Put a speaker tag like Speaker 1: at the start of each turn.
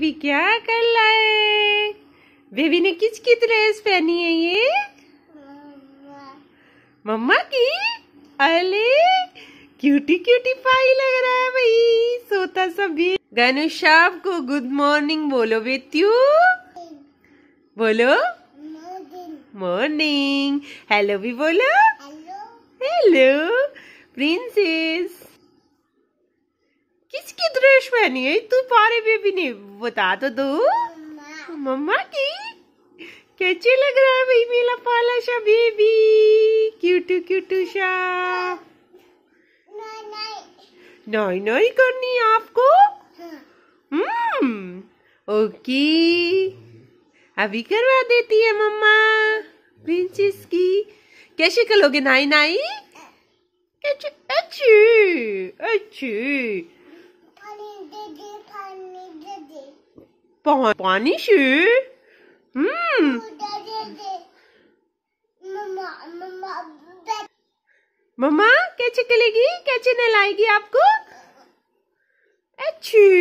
Speaker 1: baby क्या कर लाए है बेबी ने की ड्रेस पहनी है ये मम्मा की अले क्यूटी क्यूटी पाई लग रहा है भाई सोता सभी गनुशाब को गुड मॉर्निंग बोलो बेतियो बोलो मॉर्निंग हेलो भी बोलो हेलो प्रिंसेस रहनी है तू पारे भी बेबी नहीं बता तो दो मम्मा की कैसे लग रहा है भाई मेला पाला सा बेबी क्यूटू क्यूटू सा नहीं नहीं करनी आपको हम्म ओके अभी करवा देती है मम्मा प्रिंसेस की कैसे करोगे नाई नाई
Speaker 2: अच्छी अच्छी पानी से मम्मा
Speaker 3: कैसे कलेगी कैसे नहलाएगी आपको
Speaker 2: अच्छी